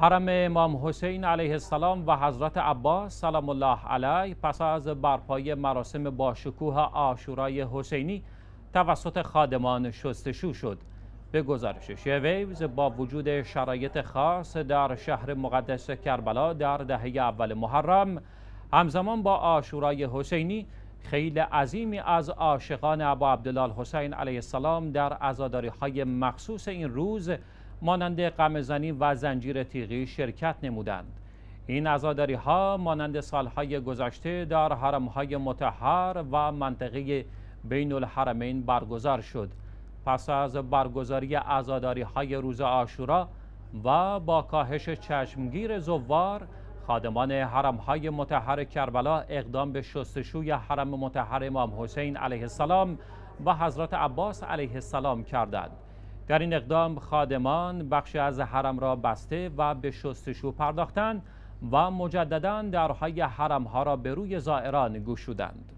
حرم امام حسین علیه السلام و حضرت عباس سلام الله علیه پس از برپای مراسم باشکوه آشورای حسینی توسط خادمان شستشو شد به گزارش شویوز با وجود شرایط خاص در شهر مقدس کربلا در دهه اول محرم همزمان با آشورای حسینی خیلی عظیمی از عاشقان ابا عبدالله حسین علیه السلام در ازاداری های مخصوص این روز مانند قمزنی و زنجیر تیغی شرکت نمودند این ازاداری ها مانند سالهای گذشته در حرمهای متحر و منطقه بین الحرمین برگزار شد پس از برگزاری ازاداری های روز آشورا و با کاهش چشمگیر زوار خادمان حرم های متحر کربلا اقدام به شستشوی حرم متحر امام حسین علیه السلام و حضرت عباس علیه السلام کردند در این اقدام خادمان بخشی از حرم را بسته و به شستشو پرداختند و مجددا درهای حرم ها را به روی زائران گشودند